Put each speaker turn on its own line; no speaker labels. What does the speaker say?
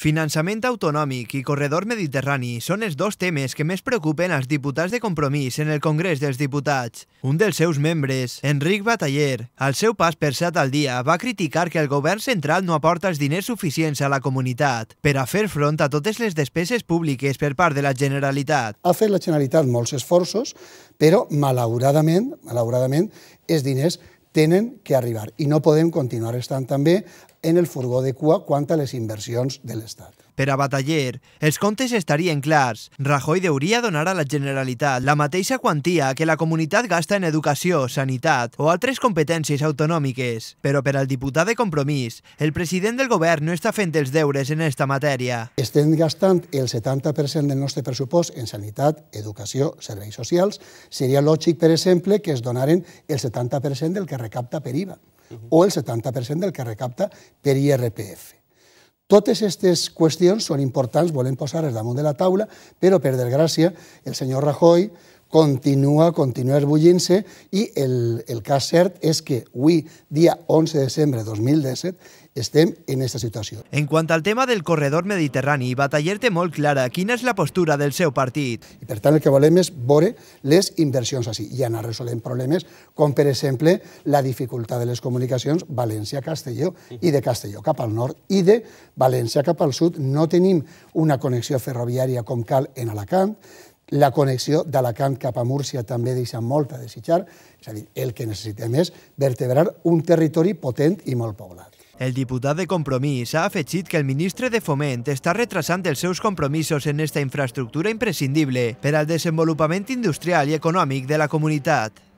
Finançament autonòmic i corredor mediterrani són els dos temes que més preocupen els diputats de compromís en el Congrés dels Diputats. Un dels seus membres, Enric Bataller, al seu pas per set al dia, va criticar que el govern central no aporta els diners suficients a la comunitat
per a fer front a totes les despeses públiques per part de la Generalitat. Ha fet la Generalitat molts esforços, però malauradament, malauradament, els diners tenen que arribar i no podem continuar estant també en el furgó de cua quant a les inversions de l'Estat. Per a Bataller, els comptes estarien clars.
Rajoy deuria donar a la Generalitat la mateixa quantia que la comunitat gasta en educació, sanitat o altres competències autonòmiques. Però per al diputat de Compromís, el president del govern no està fent els deures en
esta matèria. Estem gastant el 70% del nostre pressupost en sanitat, educació, serveis socials. Seria lògic, per exemple, que es donaren el 70% del que recapta per IVA o el 70% del que recapta per IRPF. Totes aquestes qüestions són importants, volem posar-les damunt de la taula, però, per desgràcia, el senyor Rajoy continua, continua esbullint-se i el, el cas cert és que avui, dia 11 de desembre de 2017, estem en aquesta situació. En quant al tema del corredor mediterrani, Bataller té molt clara quina és la postura del seu partit. I per tant, el que volem és veure les inversions així i anar resolent problemes com, per exemple, la dificultat de les comunicacions València-Castelló i de Castelló cap al nord i de València cap al sud. No tenim una connexió ferroviària com cal en Alacant, la connexió d'Alacant cap a Múrcia també deixa molt a desitjar, és a dir, el que necessitem és vertebrar un territori potent i molt poblat.
El diputat de Compromís ha afegit que el ministre de Foment està retrasant els seus compromisos en aquesta infraestructura imprescindible per al desenvolupament industrial i econòmic de la comunitat.